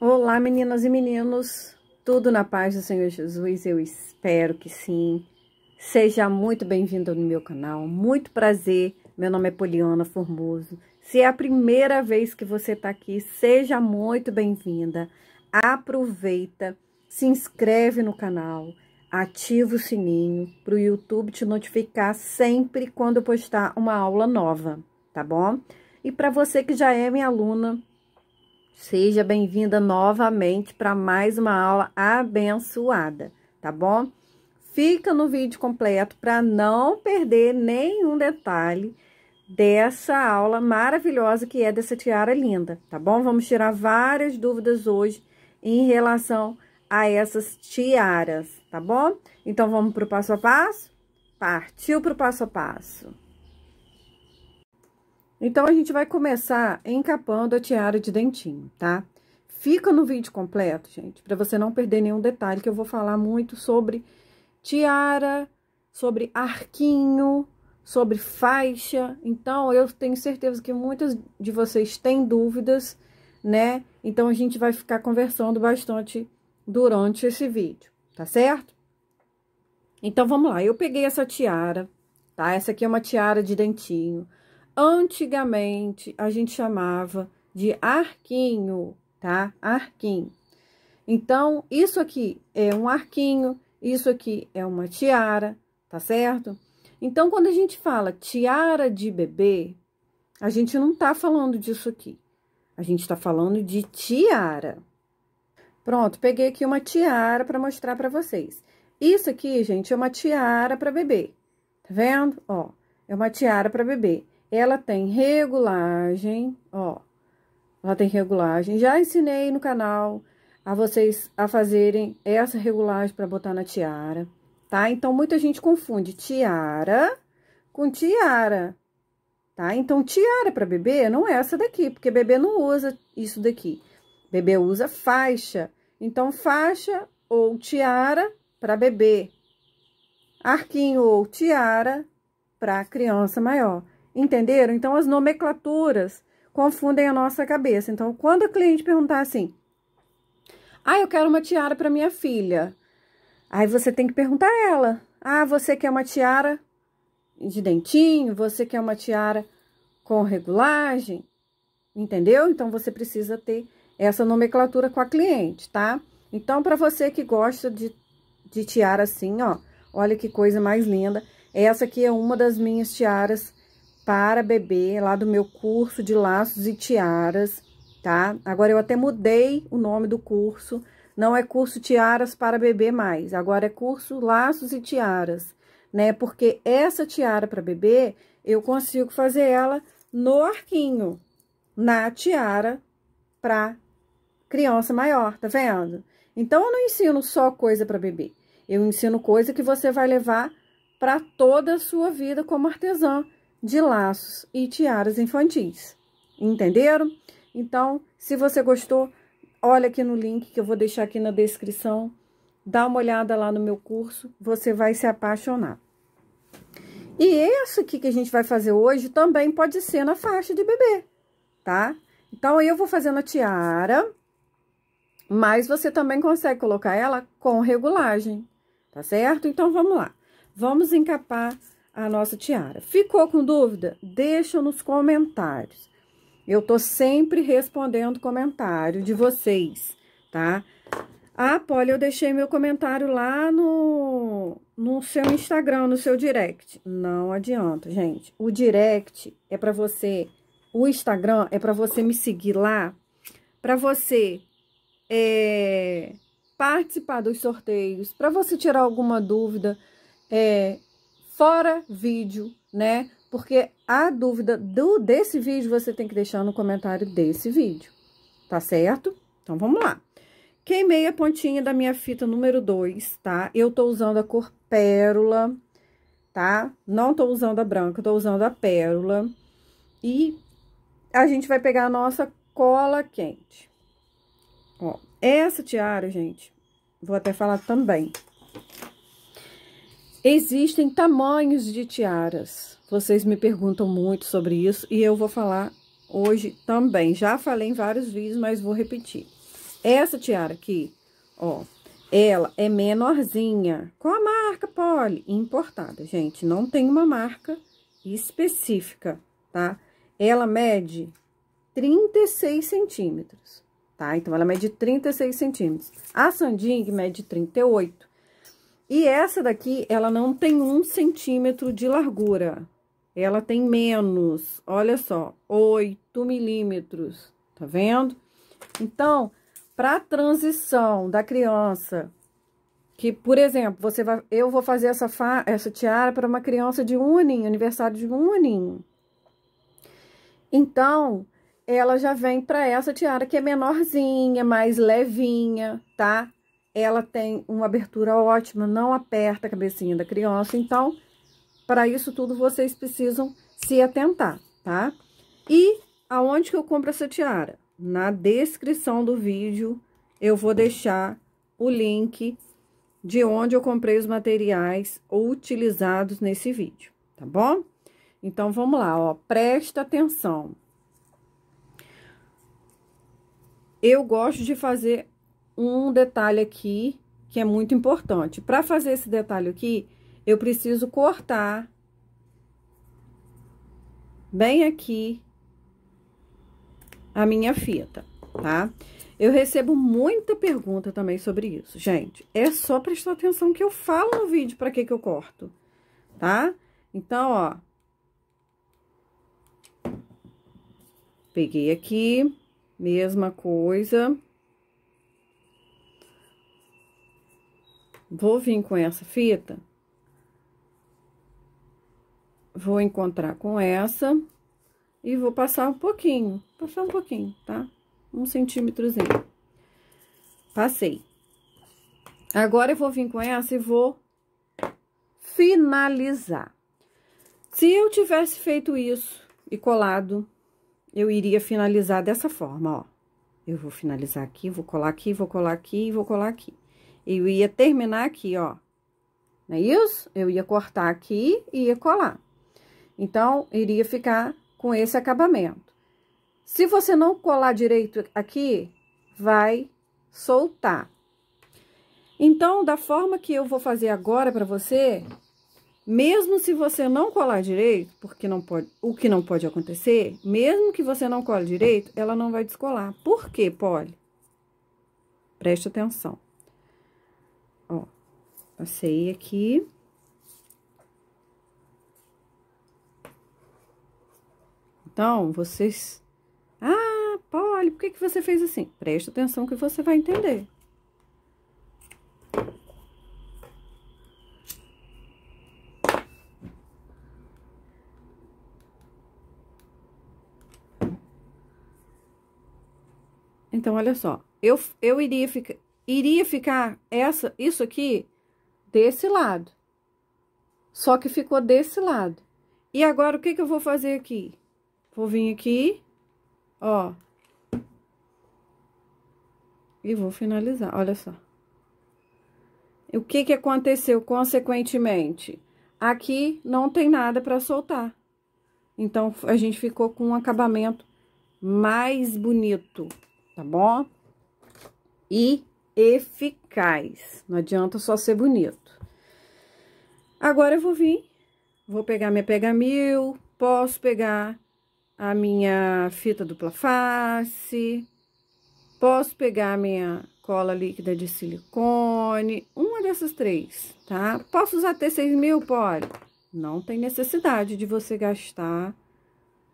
Olá, meninas e meninos, tudo na paz do Senhor Jesus, eu espero que sim. Seja muito bem-vindo no meu canal, muito prazer, meu nome é Poliana Formoso. Se é a primeira vez que você está aqui, seja muito bem-vinda, aproveita, se inscreve no canal, ativa o sininho para o YouTube te notificar sempre quando eu postar uma aula nova, tá bom? E para você que já é minha aluna, Seja bem-vinda novamente para mais uma aula abençoada, tá bom? Fica no vídeo completo para não perder nenhum detalhe dessa aula maravilhosa que é dessa tiara linda, tá bom? Vamos tirar várias dúvidas hoje em relação a essas tiaras, tá bom? Então, vamos para o passo a passo? Partiu para o passo a passo. Então, a gente vai começar encapando a tiara de dentinho, tá? Fica no vídeo completo, gente, para você não perder nenhum detalhe, que eu vou falar muito sobre tiara, sobre arquinho, sobre faixa. Então, eu tenho certeza que muitas de vocês têm dúvidas, né? Então, a gente vai ficar conversando bastante durante esse vídeo, tá certo? Então, vamos lá. Eu peguei essa tiara, tá? Essa aqui é uma tiara de dentinho. Antigamente a gente chamava de arquinho, tá? Arquinho. Então, isso aqui é um arquinho, isso aqui é uma tiara, tá certo? Então, quando a gente fala tiara de bebê, a gente não tá falando disso aqui. A gente tá falando de tiara. Pronto, peguei aqui uma tiara para mostrar para vocês. Isso aqui, gente, é uma tiara para bebê. Tá vendo? Ó, é uma tiara para bebê ela tem regulagem, ó, ela tem regulagem. Já ensinei no canal a vocês a fazerem essa regulagem para botar na tiara, tá? Então, muita gente confunde tiara com tiara, tá? Então, tiara para bebê não é essa daqui, porque bebê não usa isso daqui. Bebê usa faixa. Então, faixa ou tiara para bebê, arquinho ou tiara para criança maior. Entenderam? Então, as nomenclaturas confundem a nossa cabeça. Então, quando o cliente perguntar assim, ah, eu quero uma tiara para minha filha, aí você tem que perguntar a ela, ah, você quer uma tiara de dentinho? Você quer uma tiara com regulagem? Entendeu? Então, você precisa ter essa nomenclatura com a cliente, tá? Então, para você que gosta de, de tiara assim, ó, olha que coisa mais linda. Essa aqui é uma das minhas tiaras para bebê, lá do meu curso de laços e tiaras, tá? Agora, eu até mudei o nome do curso, não é curso tiaras para bebê mais, agora é curso laços e tiaras, né? Porque essa tiara para bebê, eu consigo fazer ela no arquinho, na tiara para criança maior, tá vendo? Então, eu não ensino só coisa para bebê, eu ensino coisa que você vai levar para toda a sua vida como artesã de laços e tiaras infantis. Entenderam? Então, se você gostou, olha aqui no link que eu vou deixar aqui na descrição. Dá uma olhada lá no meu curso, você vai se apaixonar. E esse aqui que a gente vai fazer hoje também pode ser na faixa de bebê, tá? Então, eu vou fazendo a tiara, mas você também consegue colocar ela com regulagem, tá certo? Então, vamos lá. Vamos encapar a nossa tiara. Ficou com dúvida? Deixa nos comentários. Eu tô sempre respondendo comentário de vocês, tá? Ah, Polly, eu deixei meu comentário lá no, no seu Instagram, no seu direct. Não adianta, gente. O direct é para você... O Instagram é para você me seguir lá, para você é, participar dos sorteios, para você tirar alguma dúvida, é, fora vídeo, né? Porque a dúvida do desse vídeo você tem que deixar no comentário desse vídeo, tá certo? Então, vamos lá. Queimei a pontinha da minha fita número 2, tá? Eu tô usando a cor pérola, tá? Não tô usando a branca, tô usando a pérola. E a gente vai pegar a nossa cola quente. Ó, essa tiara, gente, vou até falar também. Existem tamanhos de tiaras. Vocês me perguntam muito sobre isso e eu vou falar hoje também. Já falei em vários vídeos, mas vou repetir. Essa tiara aqui, ó, ela é menorzinha. Qual a marca, Poli? Importada, gente. Não tem uma marca específica, tá? Ela mede 36 centímetros, tá? Então, ela mede 36 centímetros. A Sanding mede 38. E essa daqui, ela não tem um centímetro de largura. Ela tem menos, olha só, 8 milímetros, tá vendo? Então, para a transição da criança, que, por exemplo, você vai, eu vou fazer essa, fa, essa tiara para uma criança de um aninho, aniversário de um aninho. Então, ela já vem para essa tiara que é menorzinha, mais levinha, tá? ela tem uma abertura ótima, não aperta a cabecinha da criança. Então, para isso tudo, vocês precisam se atentar, tá? E aonde que eu compro essa tiara? Na descrição do vídeo, eu vou deixar o link de onde eu comprei os materiais utilizados nesse vídeo, tá bom? Então, vamos lá, ó, presta atenção. Eu gosto de fazer um detalhe aqui que é muito importante. Para fazer esse detalhe aqui, eu preciso cortar bem aqui a minha fita, tá? Eu recebo muita pergunta também sobre isso. Gente, é só prestar atenção que eu falo no vídeo para que que eu corto, tá? Então, ó. Peguei aqui, mesma coisa. Vou vir com essa fita. Vou encontrar com essa. E vou passar um pouquinho, passar um pouquinho, tá? Um centímetrozinho. Passei. Agora, eu vou vir com essa e vou finalizar. Se eu tivesse feito isso e colado, eu iria finalizar dessa forma, ó. Eu vou finalizar aqui, vou colar aqui, vou colar aqui, e vou colar aqui. Eu ia terminar aqui, ó. Não é isso? Eu ia cortar aqui e ia colar. Então, iria ficar com esse acabamento. Se você não colar direito aqui, vai soltar. Então, da forma que eu vou fazer agora para você, mesmo se você não colar direito, porque não pode, o que não pode acontecer, mesmo que você não cole direito, ela não vai descolar. Por quê, Polly? Preste atenção passei aqui. Então, vocês... Ah, Polly, por que, que você fez assim? Presta atenção que você vai entender. Então, olha só, eu, eu iria, fica, iria ficar essa, isso aqui desse lado. Só que ficou desse lado. E agora, o que que eu vou fazer aqui? Vou vir aqui, ó. E vou finalizar, olha só. O que que aconteceu consequentemente? Aqui não tem nada para soltar. Então, a gente ficou com um acabamento mais bonito, tá bom? E eficaz. Não adianta só ser bonito. Agora eu vou vir, vou pegar minha pega mil, posso pegar a minha fita dupla face, posso pegar a minha cola líquida de silicone, uma dessas três, tá? Posso usar T 6000 mil? Pode. Não tem necessidade de você gastar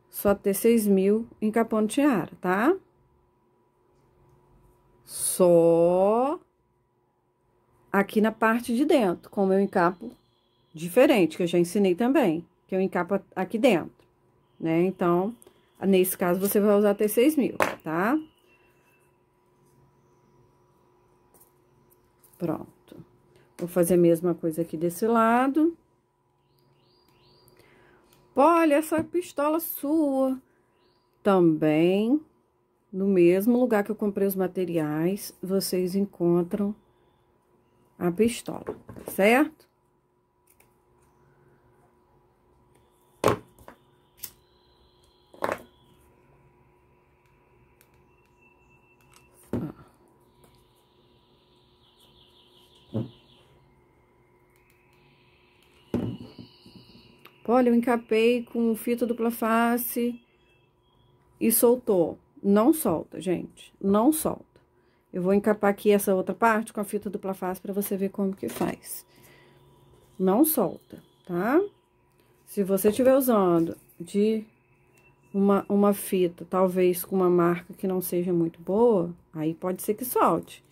só T 6 mil encapando tiara, tá? só aqui na parte de dentro, como eu encapo diferente, que eu já ensinei também, que eu encapo aqui dentro, né? Então, nesse caso, você vai usar até 6 mil, tá? Pronto. Vou fazer a mesma coisa aqui desse lado. Olha, essa pistola sua também no mesmo lugar que eu comprei os materiais, vocês encontram a pistola, certo? Olha, eu encapei com fita dupla face e soltou. Não solta, gente. Não solta. Eu vou encapar aqui essa outra parte com a fita dupla face para você ver como que faz. Não solta, tá? Se você estiver usando de uma, uma fita, talvez com uma marca que não seja muito boa, aí pode ser que solte.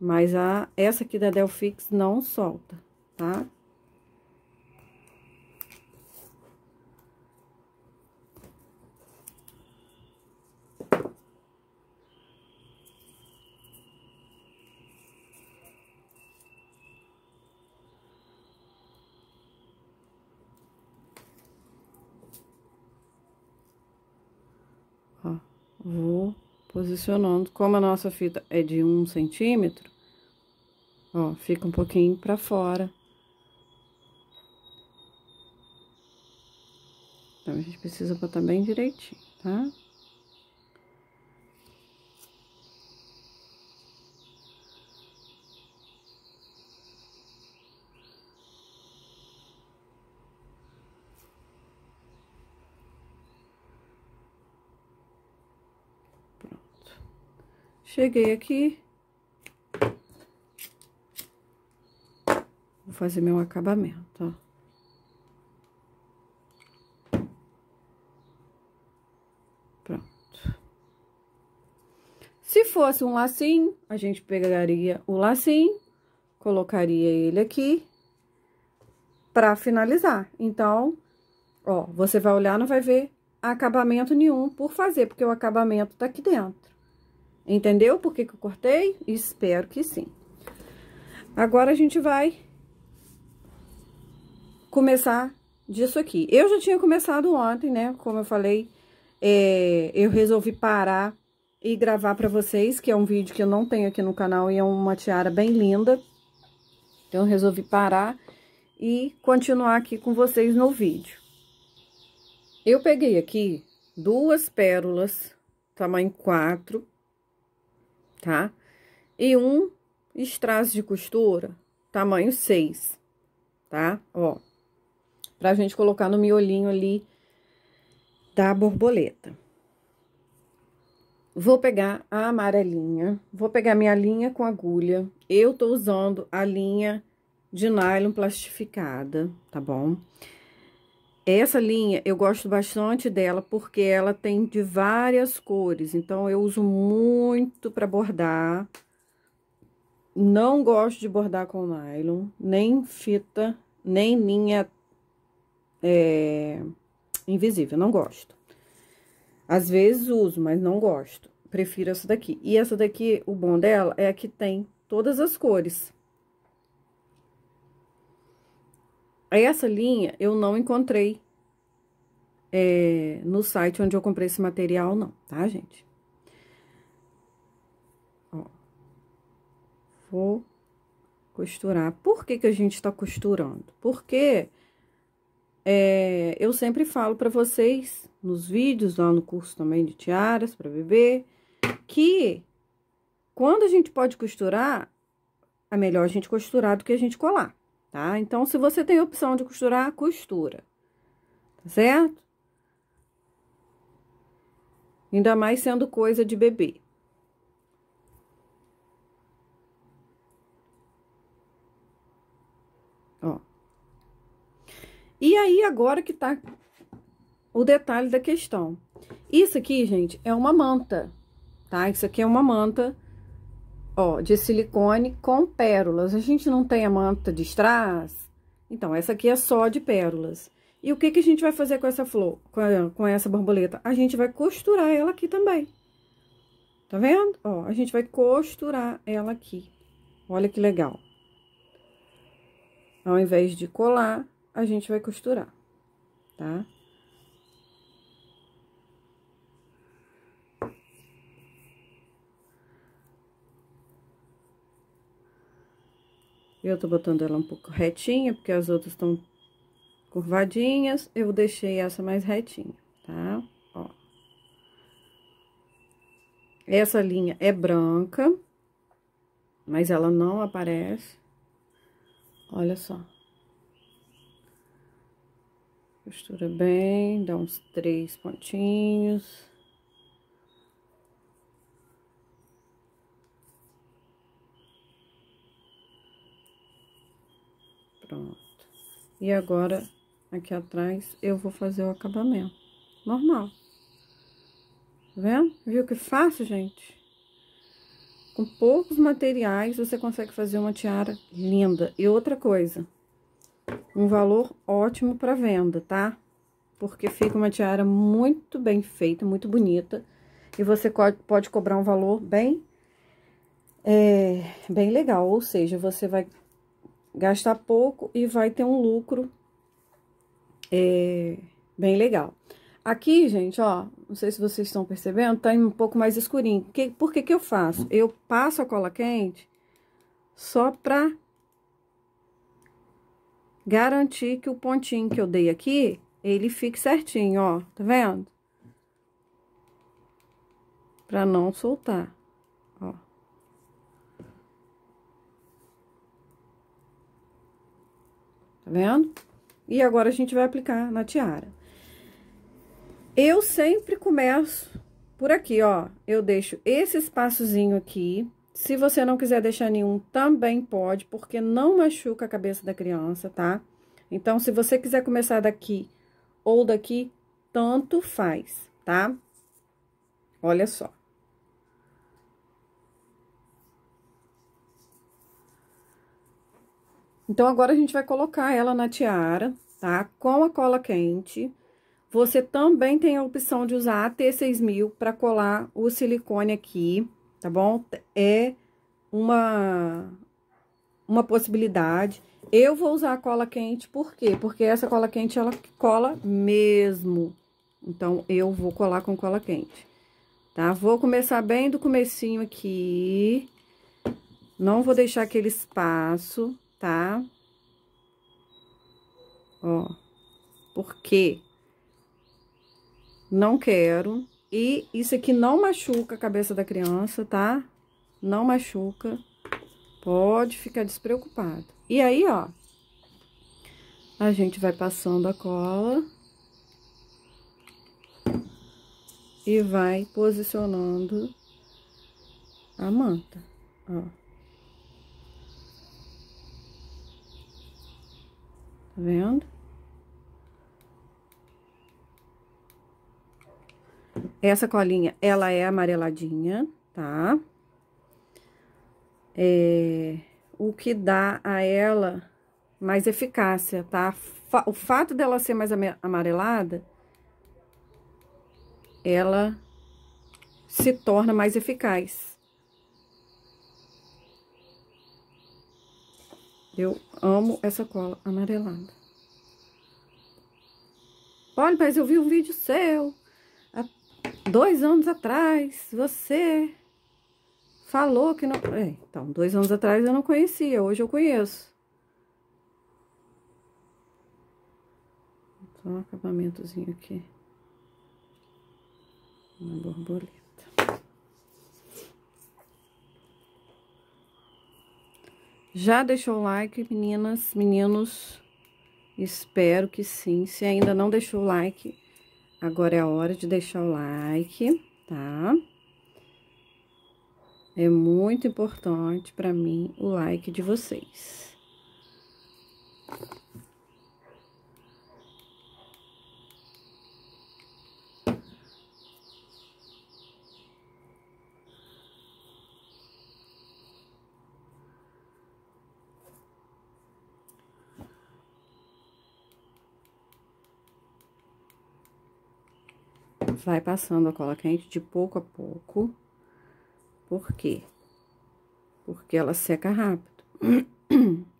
Mas a, essa aqui da Delfix não solta, tá? posicionando. Como a nossa fita é de um centímetro, ó, fica um pouquinho pra fora. Então, a gente precisa botar bem direitinho, tá? Cheguei aqui. Vou fazer meu acabamento, ó. Pronto. Se fosse um lacinho, a gente pegaria o lacinho, colocaria ele aqui para finalizar. Então, ó, você vai olhar, não vai ver acabamento nenhum por fazer, porque o acabamento tá aqui dentro. Entendeu por que, que eu cortei? Espero que sim. Agora, a gente vai começar disso aqui. Eu já tinha começado ontem, né? Como eu falei, é, eu resolvi parar e gravar pra vocês, que é um vídeo que eu não tenho aqui no canal e é uma tiara bem linda. Então, eu resolvi parar e continuar aqui com vocês no vídeo. Eu peguei aqui duas pérolas, tamanho 4, tá? E um strass de costura, tamanho 6, tá? Ó, pra gente colocar no miolinho ali da borboleta. Vou pegar a amarelinha, vou pegar minha linha com agulha. Eu tô usando a linha de nylon plastificada, tá bom? Tá bom? Essa linha eu gosto bastante dela porque ela tem de várias cores, então eu uso muito para bordar. Não gosto de bordar com nylon, nem fita, nem linha é, invisível, não gosto. Às vezes uso, mas não gosto, prefiro essa daqui. E essa daqui, o bom dela é que tem todas as cores. Essa linha eu não encontrei é, no site onde eu comprei esse material, não, tá, gente? Ó, vou costurar. Por que que a gente tá costurando? Porque é, eu sempre falo pra vocês, nos vídeos, lá no curso também de tiaras pra bebê, que quando a gente pode costurar, é melhor a gente costurar do que a gente colar tá? Então, se você tem a opção de costurar, costura, tá certo? Ainda mais sendo coisa de bebê. Ó. E aí, agora que tá o detalhe da questão. Isso aqui, gente, é uma manta, tá? Isso aqui é uma manta ó, de silicone com pérolas. A gente não tem a manta de strass? Então, essa aqui é só de pérolas. E o que, que a gente vai fazer com essa flor, com essa borboleta? A gente vai costurar ela aqui também. Tá vendo? Ó, a gente vai costurar ela aqui. Olha que legal. Ao invés de colar, a gente vai costurar, tá? Eu tô botando ela um pouco retinha, porque as outras estão curvadinhas. Eu deixei essa mais retinha, tá? Ó. Essa linha é branca, mas ela não aparece. Olha só. Costura bem, dá uns três pontinhos. Pronto. E agora, aqui atrás, eu vou fazer o acabamento. Normal. Tá vendo? Viu que fácil, gente? Com poucos materiais, você consegue fazer uma tiara linda. E outra coisa, um valor ótimo para venda, tá? Porque fica uma tiara muito bem feita, muito bonita. E você pode cobrar um valor bem, é, bem legal. Ou seja, você vai gastar pouco e vai ter um lucro é, bem legal. Aqui, gente, ó, não sei se vocês estão percebendo, tá um pouco mais escurinho. Que, por que que eu faço? Uhum. Eu passo a cola quente só pra garantir que o pontinho que eu dei aqui, ele fique certinho, ó, tá vendo? Pra não soltar. tá vendo? E agora a gente vai aplicar na tiara. Eu sempre começo por aqui, ó. Eu deixo esse espaçozinho aqui. Se você não quiser deixar nenhum, também pode, porque não machuca a cabeça da criança, tá? Então, se você quiser começar daqui ou daqui, tanto faz, tá? Olha só. Então, agora a gente vai colocar ela na tiara, tá? Com a cola quente. Você também tem a opção de usar a T6000 para colar o silicone aqui, tá bom? É uma, uma possibilidade. Eu vou usar a cola quente, por quê? Porque essa cola quente, ela cola mesmo. Então, eu vou colar com cola quente, tá? Vou começar bem do comecinho aqui. Não vou deixar aquele espaço tá? Ó, porque não quero. E isso aqui não machuca a cabeça da criança, tá? Não machuca. Pode ficar despreocupado. E aí, ó, a gente vai passando a cola. E vai posicionando a manta, ó. Tá vendo? Essa colinha, ela é amareladinha, tá? É, o que dá a ela mais eficácia, tá? O fato dela ser mais amarelada, ela se torna mais eficaz. Eu amo essa cola amarelada. Olha, mas eu vi um vídeo seu há dois anos atrás. Você falou que não... É, então, dois anos atrás eu não conhecia, hoje eu conheço. Só um acabamentozinho aqui. Uma borboleta. Já deixou o like, meninas, meninos? Espero que sim. Se ainda não deixou o like, agora é a hora de deixar o like, tá? É muito importante para mim o like de vocês. vai passando a cola quente de pouco a pouco. Por quê? Porque ela seca rápido.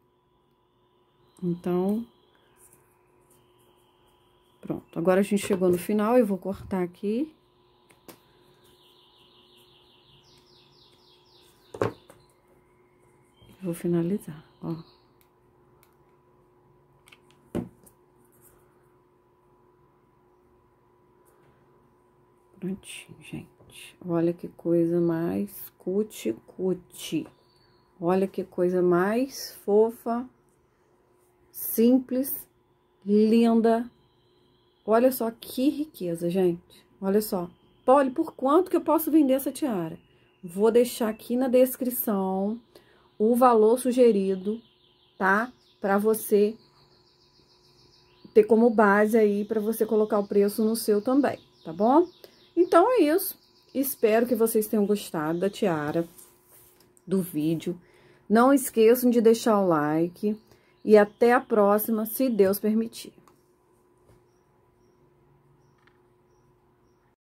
Então, pronto. Agora a gente chegou no final, eu vou cortar aqui. Vou finalizar, ó. gente. Olha que coisa mais cuti-cuti. Olha que coisa mais fofa, simples, linda. Olha só que riqueza, gente. Olha só. Olha, por quanto que eu posso vender essa tiara? Vou deixar aqui na descrição o valor sugerido, tá? Para você ter como base aí para você colocar o preço no seu também, tá bom? Então, é isso. Espero que vocês tenham gostado da tiara, do vídeo. Não esqueçam de deixar o like e até a próxima, se Deus permitir.